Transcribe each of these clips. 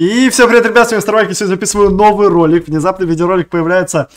И всем привет, ребят, с вами Старвайк, сегодня записываю новый ролик. Внезапно видеоролик появляется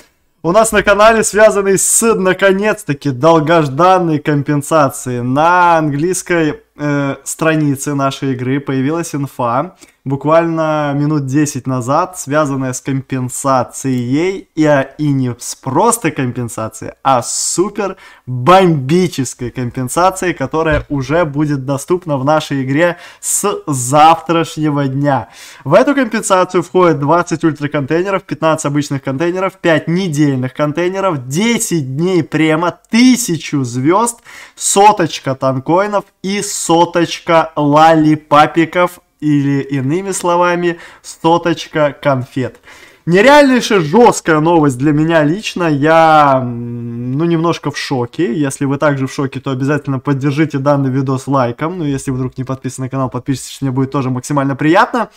у нас на канале, связанный с, наконец-таки, долгожданной компенсацией. На английской э, странице нашей игры появилась инфа буквально минут 10 назад, связанная с компенсацией, и, а, и не с простой компенсацией, а с супер бомбической компенсацией, которая уже будет доступна в нашей игре с завтрашнего дня. В эту компенсацию входит 20 ультраконтейнеров, 15 обычных контейнеров, 5 недельных контейнеров, 10 дней према, 1000 звезд, соточка танкоинов и соточка лалипапиков или иными словами, соточка конфет. Нереальнейшая жесткая новость для меня лично. Я, ну, немножко в шоке. Если вы также в шоке, то обязательно поддержите данный видос лайком. Ну, если вдруг не подписаны на канал, подпишитесь, мне будет тоже максимально приятно.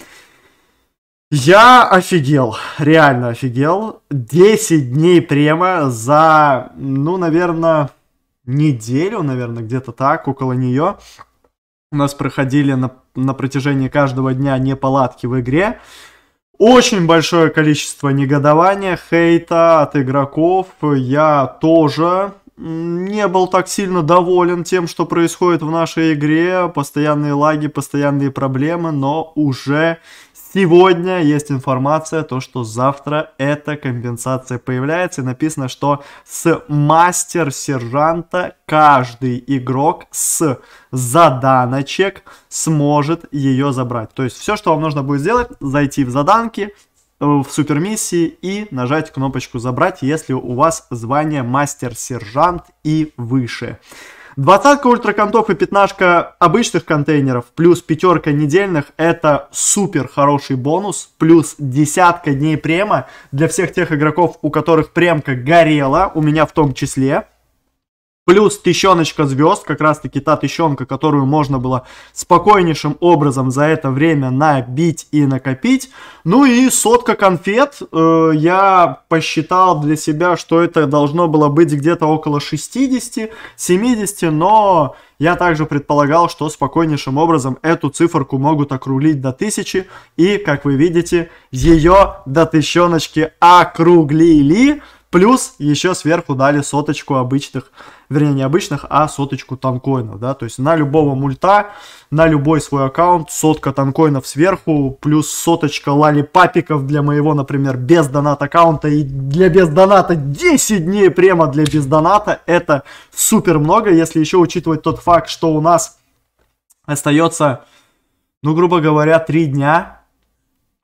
Я офигел, реально офигел. 10 дней према за, ну, наверное, неделю, наверное, где-то так, около нее у нас проходили на, на протяжении каждого дня неполадки в игре. Очень большое количество негодования, хейта от игроков. Я тоже не был так сильно доволен тем, что происходит в нашей игре. Постоянные лаги, постоянные проблемы, но уже Сегодня есть информация, то что завтра эта компенсация появляется. И написано, что с мастер-сержанта каждый игрок с заданочек сможет ее забрать. То есть все, что вам нужно будет сделать, зайти в заданки, э, в супермиссии и нажать кнопочку «Забрать», если у вас звание мастер-сержант и выше. Двадцатка ультраконтов и пятнашка обычных контейнеров плюс пятерка недельных – это супер хороший бонус, плюс десятка дней према для всех тех игроков, у которых премка горела, у меня в том числе – Плюс тыщеночка звезд, как раз таки та тыщенка, которую можно было спокойнейшим образом за это время набить и накопить. Ну и сотка конфет, э, я посчитал для себя, что это должно было быть где-то около 60-70, но я также предполагал, что спокойнейшим образом эту циферку могут округлить до 1000, и, как вы видите, ее до тыщеночки округлили, Плюс еще сверху дали соточку обычных, вернее не обычных, а соточку танкоинов, да, то есть на любого мульта, на любой свой аккаунт сотка танкоинов сверху, плюс соточка лали папиков для моего, например, без доната аккаунта и для без доната 10 дней према для без доната, это супер много, если еще учитывать тот факт, что у нас остается, ну, грубо говоря, 3 дня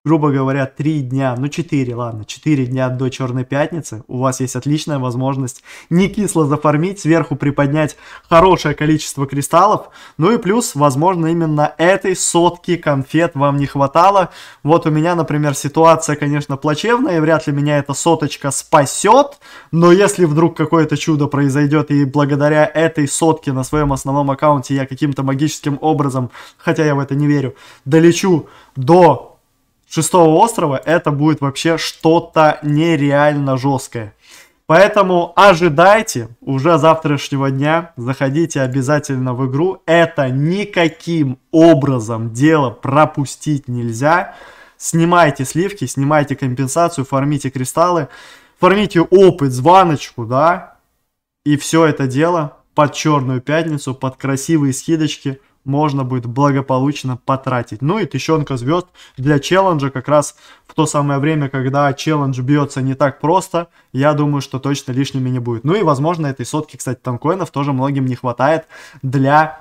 грубо говоря, 3 дня, ну 4, ладно, 4 дня до Черной Пятницы, у вас есть отличная возможность не кисло зафармить, сверху приподнять хорошее количество кристаллов, ну и плюс, возможно, именно этой сотки конфет вам не хватало. Вот у меня, например, ситуация, конечно, плачевная, и вряд ли меня эта соточка спасет, но если вдруг какое-то чудо произойдет, и благодаря этой сотке на своем основном аккаунте я каким-то магическим образом, хотя я в это не верю, долечу до шестого острова, это будет вообще что-то нереально жесткое. Поэтому ожидайте уже завтрашнего дня, заходите обязательно в игру. Это никаким образом дело пропустить нельзя. Снимайте сливки, снимайте компенсацию, формите кристаллы, формите опыт, звоночку да, и все это дело под черную пятницу, под красивые скидочки – можно будет благополучно потратить. Ну и тыщенка звезд для челленджа как раз в то самое время, когда челлендж бьется не так просто, я думаю, что точно лишними не будет. Ну и, возможно, этой сотки, кстати, танкоинов тоже многим не хватает для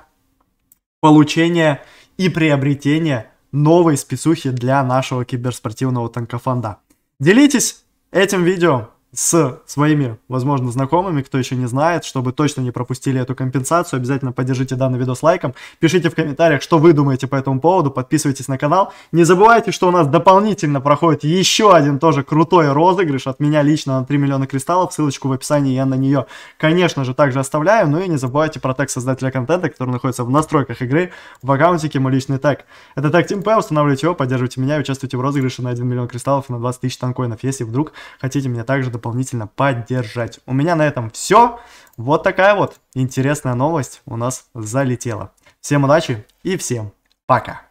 получения и приобретения новой спецухи для нашего киберспортивного танкофонда. Делитесь этим видео с своими, возможно, знакомыми, кто еще не знает, чтобы точно не пропустили эту компенсацию. Обязательно поддержите данный видос лайком. Пишите в комментариях, что вы думаете по этому поводу. Подписывайтесь на канал. Не забывайте, что у нас дополнительно проходит еще один тоже крутой розыгрыш от меня лично на 3 миллиона кристаллов. Ссылочку в описании я на нее, конечно же, также оставляю. Ну и не забывайте про тег создателя контента, который находится в настройках игры, в аккаунтике, мой личный тег. Это тег Team P, устанавливайте его, поддерживайте меня и участвуйте в розыгрыше на 1 миллион кристаллов и на 20 тысяч танкоинов, если вдруг хотите меня также дополнительно поддержать. У меня на этом все. Вот такая вот интересная новость у нас залетела. Всем удачи и всем пока!